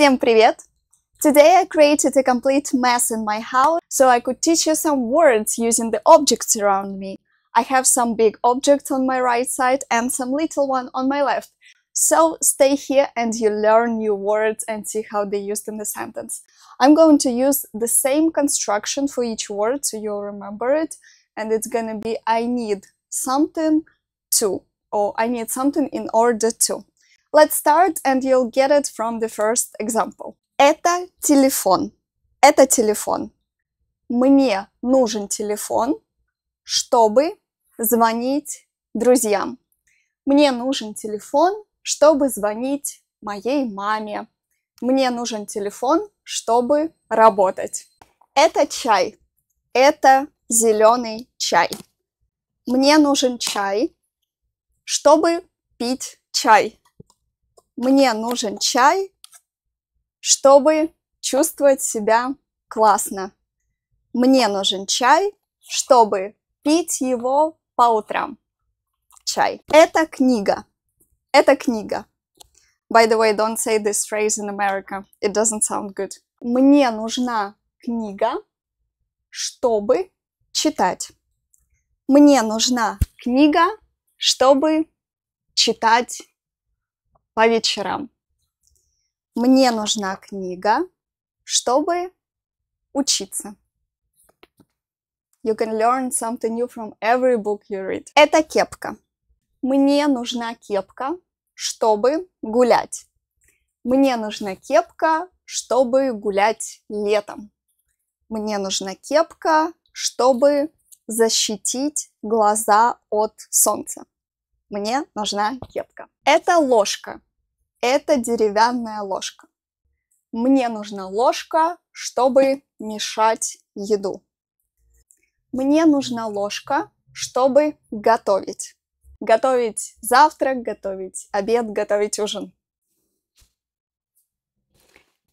Всем привет! Today I created a complete mess in my house, so I could teach you some words using the objects around me. I have some big objects on my right side and some little one on my left. So stay here and you learn new words and see how they used in the sentence. I'm going to use the same construction for each word so you'll remember it. And it's gonna be I need something to or I need something in order to. Let's start and you'll get it from the first example. Это телефон. Это телефон. Мне нужен телефон, чтобы звонить друзьям. Мне нужен телефон, чтобы звонить моей маме. Мне нужен телефон, чтобы работать. Это чай. Это зеленый чай. Мне нужен чай, чтобы пить чай мне нужен чай, чтобы чувствовать себя классно. Мне нужен чай, чтобы пить его по утрам. Чай. Это книга. Это книга. By the way, don't say this phrase in America. It doesn't sound good. Мне нужна книга, чтобы читать. Мне нужна книга, чтобы читать по вечерам. Мне нужна книга, чтобы учиться. You can learn something new from every book you read. Это кепка. Мне нужна кепка, чтобы гулять. Мне нужна кепка, чтобы гулять летом. Мне нужна кепка, чтобы защитить глаза от солнца. Мне нужна кепка. Это ложка это деревянная ложка. Мне нужна ложка, чтобы мешать еду. Мне нужна ложка, чтобы готовить. Готовить завтрак, готовить обед, готовить ужин.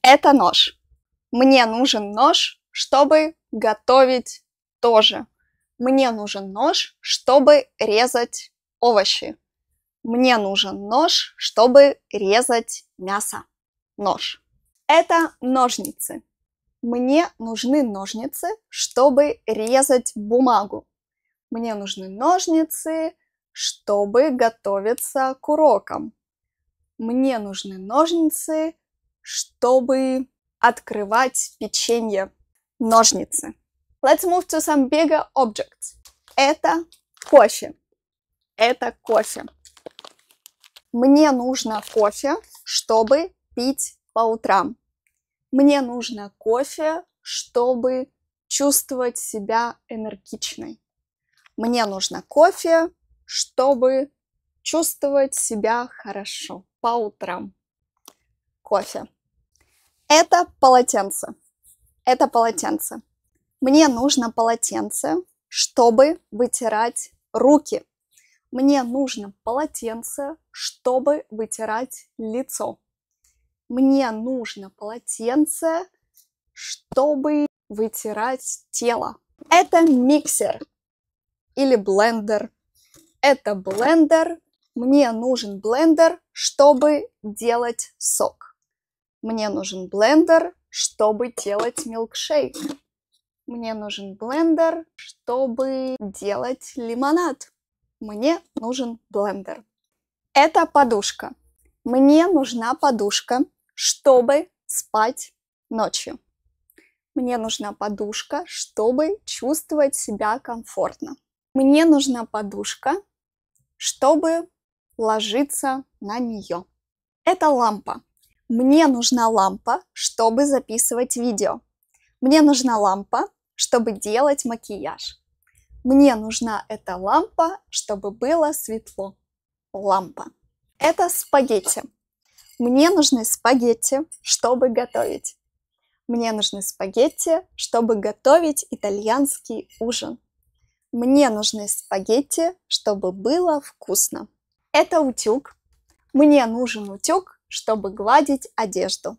Это нож. Мне нужен нож, чтобы готовить тоже. Мне нужен нож, чтобы резать овощи. Мне нужен нож, чтобы резать мясо. Нож. Это ножницы. Мне нужны ножницы, чтобы резать бумагу. Мне нужны ножницы, чтобы готовиться к урокам. Мне нужны ножницы, чтобы открывать печенье. Ножницы. Let's move to some bigger objects. Это кофе. Это кофе. Мне нужно кофе, чтобы пить по утрам. Мне нужно кофе, чтобы чувствовать себя энергичной. Мне нужно кофе, чтобы чувствовать себя хорошо по утрам. Кофе. Это полотенце. Это полотенце. Мне нужно полотенце, чтобы вытирать руки. Мне нужно полотенце, чтобы вытирать лицо. Мне нужно полотенце, чтобы вытирать тело. Это миксер или блендер. Это блендер. Мне нужен блендер, чтобы делать сок. Мне нужен блендер, чтобы делать милкшейк. Мне нужен блендер, чтобы делать лимонад. Мне нужен блендер. Это подушка. Мне нужна подушка, чтобы спать ночью. Мне нужна подушка, чтобы чувствовать себя комфортно. Мне нужна подушка, чтобы ложиться на нее. Это лампа. Мне нужна лампа, чтобы записывать видео. Мне нужна лампа, чтобы делать макияж. Мне нужна эта лампа, чтобы было светло. Лампа. Это спагетти. Мне нужны спагетти, чтобы готовить. Мне нужны спагетти, чтобы готовить итальянский ужин. Мне нужны спагетти, чтобы было вкусно. Это утюг. Мне нужен утюг, чтобы гладить одежду.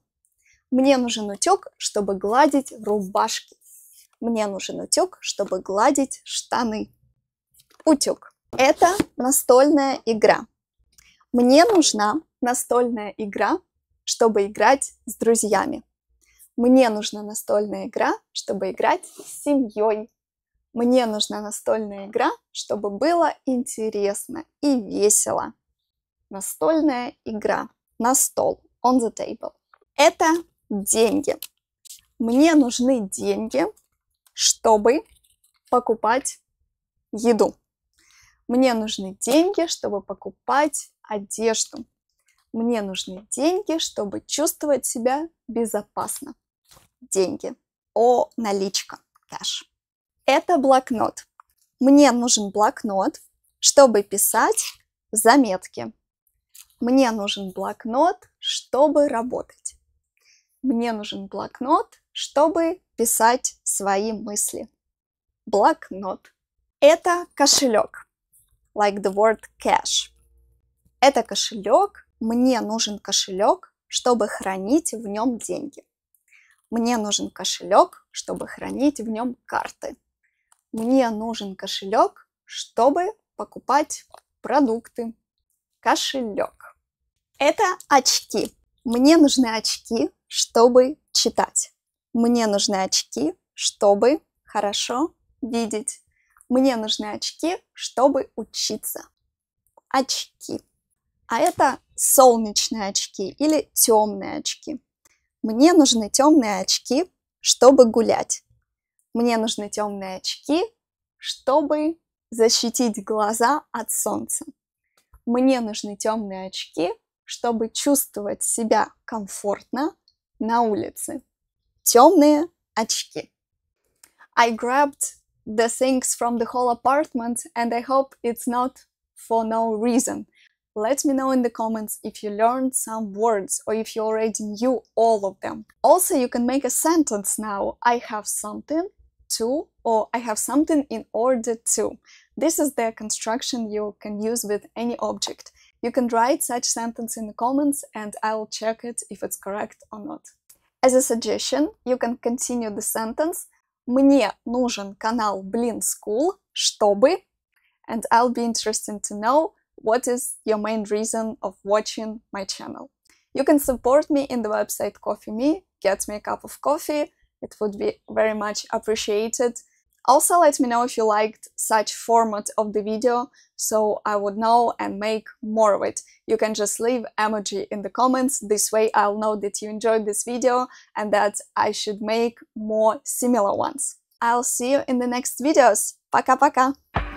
Мне нужен утюг, чтобы гладить рубашки. Мне нужен утюг, чтобы гладить штаны. Утюг. Это настольная игра. Мне нужна настольная игра, чтобы играть с друзьями. Мне нужна настольная игра, чтобы играть с семьей. Мне нужна настольная игра, чтобы было интересно и весело. Настольная игра. На стол. On the table. Это деньги. Мне нужны деньги, чтобы покупать еду. Мне нужны деньги, чтобы покупать одежду. Мне нужны деньги, чтобы чувствовать себя безопасно. Деньги. О, наличка. Кэш. Это блокнот. Мне нужен блокнот, чтобы писать заметки. Мне нужен блокнот, чтобы работать. Мне нужен блокнот, чтобы писать свои мысли. Блокнот. Это кошелек. Like the word cash. Это кошелек. Мне нужен кошелек, чтобы хранить в нем деньги. Мне нужен кошелек, чтобы хранить в нем карты. Мне нужен кошелек, чтобы покупать продукты. Кошелек. Это очки. Мне нужны очки, чтобы читать. Мне нужны очки, чтобы хорошо видеть. Мне нужны очки, чтобы учиться. Очки. А это солнечные очки или темные очки. Мне нужны темные очки, чтобы гулять. Мне нужны темные очки, чтобы защитить глаза от солнца. Мне нужны темные очки, чтобы чувствовать себя комфортно на улице. темные очки. I grabbed the things from the whole apartment and I hope it's not for no reason. Let me know in the comments if you learned some words or if you already knew all of them. Also, you can make a sentence now. I have something to or I have something in order to. This is the construction you can use with any object. You can write such sentence in the comments and I'll check it if it's correct or not. As a suggestion, you can continue the sentence «Мне нужен канал Блин School, чтобы…» and I'll be interested to know what is your main reason of watching my channel. You can support me in the website Coffee Me, get me a cup of coffee, it would be very much appreciated also let me know if you liked such format of the video, so I would know and make more of it. You can just leave emoji in the comments, this way I'll know that you enjoyed this video and that I should make more similar ones. I'll see you in the next videos. Пока-пока!